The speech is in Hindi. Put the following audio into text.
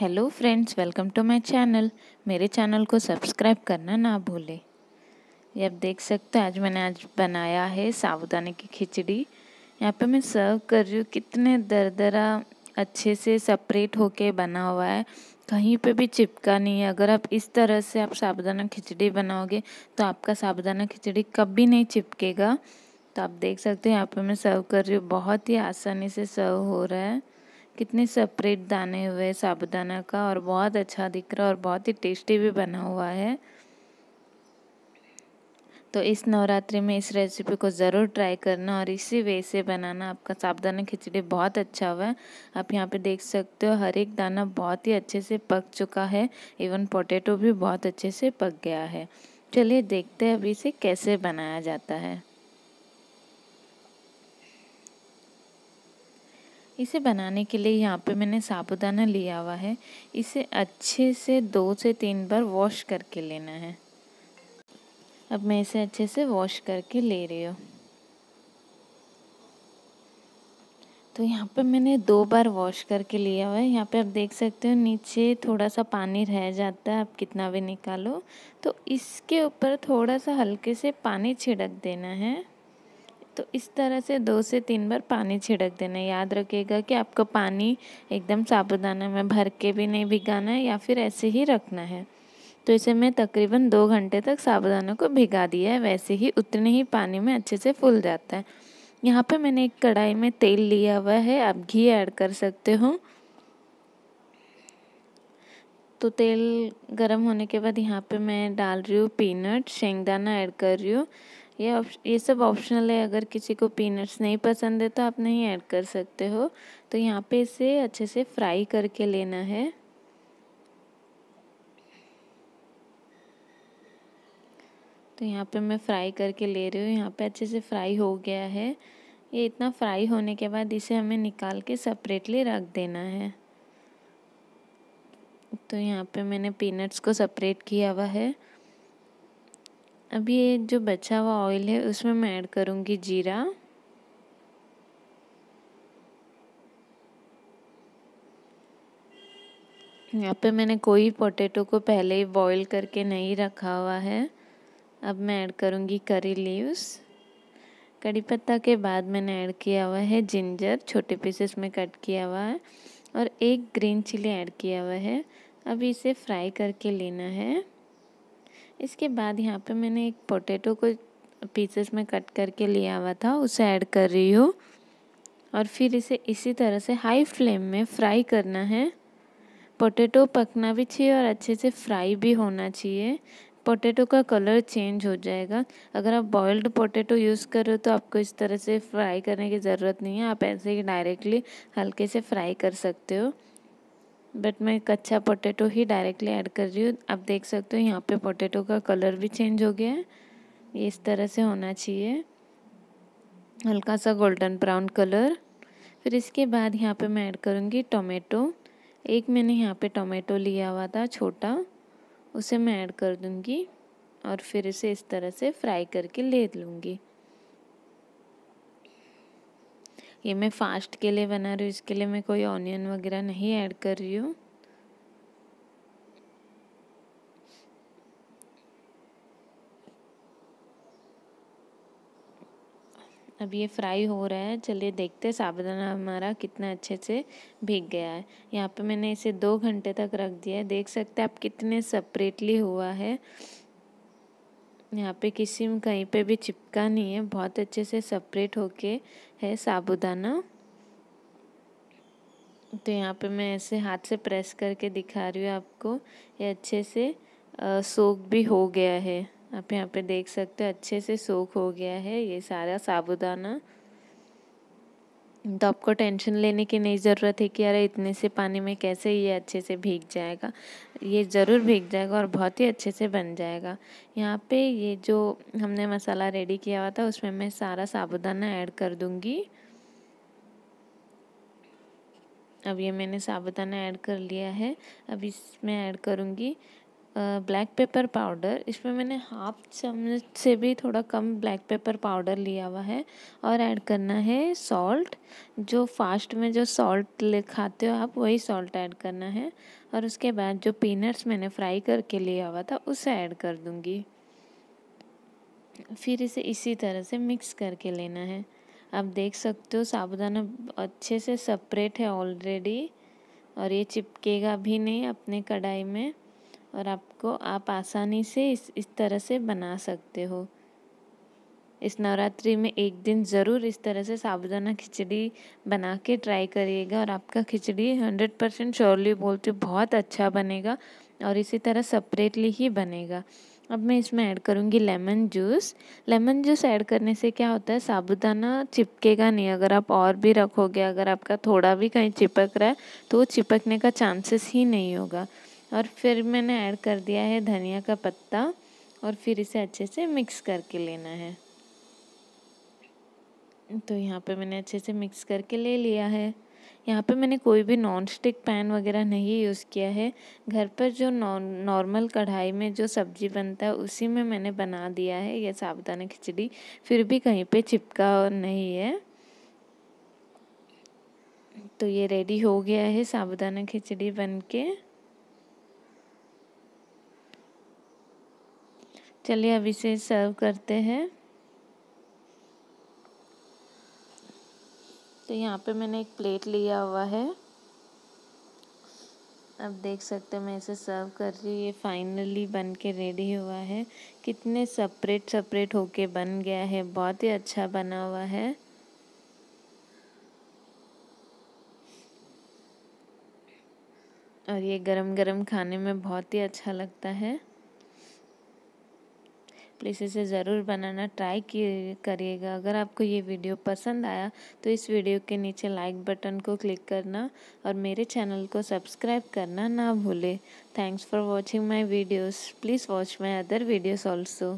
hello friends welcome to my channel मेरे चैनल को सब्सक्राइब करना ना भूलें ये आप देख सकते हो आज मैंने आज बनाया है साबुदाने की खिचड़ी यहाँ पे मैं सर्व कर रही हूँ कितने दरदरा अच्छे से सेपरेट होके बना हुआ है कहीं पे भी चिपका नहीं है अगर आप इस तरह से आप साबुदाना खिचड़ी बनाओगे तो आपका साबुदाना खिचड़ी कभी नहीं चिपकेगा तो आप देख सकते हो यहाँ पर मैं सर्व कर रही हूँ बहुत ही आसानी से सर्व हो रहा है कितने सेपरेट दाने हुए साबुदाना का और बहुत अच्छा दिख रहा है और बहुत ही टेस्टी भी बना हुआ है तो इस नवरात्रि में इस रेसिपी को ज़रूर ट्राई करना और इसी वे से बनाना आपका साबुदाना खिचड़ी बहुत अच्छा हुआ है आप यहाँ पे देख सकते हो हर एक दाना बहुत ही अच्छे से पक चुका है इवन पोटैटो भी बहुत अच्छे से पक गया है चलिए देखते हैं अभी इसे कैसे बनाया जाता है इसे बनाने के लिए यहाँ पे मैंने साबुदाना लिया हुआ है इसे अच्छे से दो से तीन बार वॉश करके लेना है अब मैं इसे अच्छे से वॉश करके ले रही हूँ तो यहाँ पे मैंने दो बार वॉश करके लिया हुआ है यहाँ पे आप देख सकते हो नीचे थोड़ा सा पानी रह जाता है आप कितना भी निकालो तो इसके ऊपर थोड़ा सा हल्के से पानी छिड़क देना है तो इस तरह से दो से तीन बार पानी छिड़क देना याद रखिएगा कि आपको पानी एकदम साबुदाना में भर के भी नहीं भिगाना है या फिर ऐसे ही रखना है तो इसे मैं तकरीबन दो घंटे तक साबुदाना को भिगा दिया है वैसे ही उतने ही पानी में अच्छे से फूल जाता है यहाँ पे मैंने एक कढ़ाई में तेल लिया हुआ है आप घी ऐड कर सकते हो तो तेल गरम होने के बाद यहाँ पे मैं डाल रही हूँ पीनट शेंगदाना ऐड कर रही हूँ ये ये सब ऑप्शनल है अगर किसी को पीनट्स नहीं पसंद है तो आप नहीं ऐड कर सकते हो तो यहाँ पे इसे अच्छे से फ्राई करके लेना है तो यहाँ पे मैं फ्राई करके ले रही हूँ यहाँ पे अच्छे से फ्राई हो गया है ये इतना फ्राई होने के बाद इसे हमें निकाल के सेपरेटली रख देना है तो यहाँ पे मैंने पीनट्स को सेपरेट किया हुआ है अभी ये जो बचा हुआ ऑयल है उसमें मैं ऐड करूँगी जीरा यहाँ पे मैंने कोई पोटैटो को पहले ही बॉईल करके नहीं रखा हुआ है अब मैं ऐड करूँगी करी लीव्स कड़ी पत्ता के बाद मैंने ऐड किया हुआ है जिंजर छोटे पीसेस में कट किया हुआ है और एक ग्रीन चिली ऐड किया हुआ है अब इसे फ्राई करके लेना है इसके बाद यहाँ पे मैंने एक पोटैटो को पीसेस में कट करके लिया हुआ था उसे ऐड कर रही हूँ और फिर इसे इसी तरह से हाई फ्लेम में फ्राई करना है पोटैटो पकना भी चाहिए और अच्छे से फ्राई भी होना चाहिए पोटैटो का कलर चेंज हो जाएगा अगर आप बॉयल्ड पोटैटो यूज़ कर रहे हो तो आपको इस तरह से फ्राई करने की ज़रूरत नहीं है आप ऐसे ही डायरेक्टली हल्के से फ्राई कर सकते हो बट मैं कच्चा पोटैटो ही डायरेक्टली ऐड कर रही हूँ आप देख सकते हो यहाँ पे पोटैटो का कलर भी चेंज हो गया है इस तरह से होना चाहिए हल्का सा गोल्डन ब्राउन कलर फिर इसके बाद यहाँ पे मैं ऐड करूँगी टोमेटो एक मैंने यहाँ पे टोमेटो लिया हुआ था छोटा उसे मैं ऐड कर दूँगी और फिर इसे इस तरह से फ्राई करके ले लूँगी ये मैं फास्ट के लिए बना रही हूँ इसके लिए मैं कोई ऑनियन वगैरह नहीं ऐड कर रही हूँ अब ये फ्राई हो रहा है चलिए देखते हैं साबुदाना हमारा कितना अच्छे से भीग गया है यहाँ पे मैंने इसे दो घंटे तक रख दिया है देख सकते हैं आप कितने सेपरेटली हुआ है यहाँ पे किसी में कहीं पे भी चिपका नहीं है बहुत अच्छे से सेपरेट होके है साबुदाना तो यहाँ पे मैं ऐसे हाथ से प्रेस करके दिखा रही हूँ आपको ये अच्छे से सोख भी हो गया है आप यहाँ पे देख सकते हो अच्छे से सोख हो गया है ये सारा साबुदाना तो आपको टेंशन लेने की नहीं ज़रूरत है कि अरे इतने से पानी में कैसे ये अच्छे से भीग जाएगा ये ज़रूर भीग जाएगा और बहुत ही अच्छे से बन जाएगा यहाँ पे ये जो हमने मसाला रेडी किया हुआ था उसमें मैं सारा साबुदाना ऐड कर दूँगी अब ये मैंने साबुदाना ऐड कर लिया है अब इसमें ऐड करूँगी ब्लैक पेपर पाउडर इसमें मैंने हाफ चम्मच से भी थोड़ा कम ब्लैक पेपर पाउडर लिया हुआ है और ऐड करना है सॉल्ट जो फास्ट में जो सॉल्ट ले खाते हो आप वही सॉल्ट ऐड करना है और उसके बाद जो पीनट्स मैंने फ्राई करके लिया हुआ था उसे ऐड कर दूँगी फिर इसे इसी तरह से मिक्स करके लेना है आप देख सकते हो साबुदाना अच्छे से सेपरेट है ऑलरेडी और ये चिपकेगा भी नहीं अपने कढ़ाई में और आपको आप आसानी से इस इस तरह से बना सकते हो इस नवरात्रि में एक दिन ज़रूर इस तरह से साबुदाना खिचड़ी बना के ट्राई करिएगा और आपका खिचड़ी हंड्रेड परसेंट श्योरली बोलती बहुत अच्छा बनेगा और इसी तरह सेपरेटली ही बनेगा अब मैं इसमें ऐड करूँगी lemon juice lemon juice add करने से क्या होता है साबुदाना चिपकेगा नहीं अगर आप और भी रखोगे अगर आपका थोड़ा भी कहीं चिपक रहा है तो वो चिपकने का चांसेस ही नहीं होगा और फिर मैंने ऐड कर दिया है धनिया का पत्ता और फिर इसे अच्छे से मिक्स करके लेना है तो यहाँ पे मैंने अच्छे से मिक्स करके ले लिया है यहाँ पे मैंने कोई भी नॉन स्टिक पैन वगैरह नहीं यूज़ किया है घर पर जो नॉर्मल कढ़ाई में जो सब्ज़ी बनता है उसी में मैंने बना दिया है ये साबुदाना खिचड़ी फिर भी कहीं पे चिपका नहीं है तो ये रेडी हो गया है साबुदाना खिचड़ी बन के चलिए अब इसे सर्व करते हैं तो यहाँ पे मैंने एक प्लेट लिया हुआ है अब देख सकते हैं मैं इसे सर्व कर रही हूँ ये फाइनली बन के रेडी हुआ है कितने सेपरेट सेपरेट होके बन गया है बहुत ही अच्छा बना हुआ है और ये गरम गरम खाने में बहुत ही अच्छा लगता है प्लीज़ इसे ज़रूर बनाना ट्राई करिएगा अगर आपको ये वीडियो पसंद आया तो इस वीडियो के नीचे लाइक बटन को क्लिक करना और मेरे चैनल को सब्सक्राइब करना ना भूलें thanks for watching my videos please watch my other videos also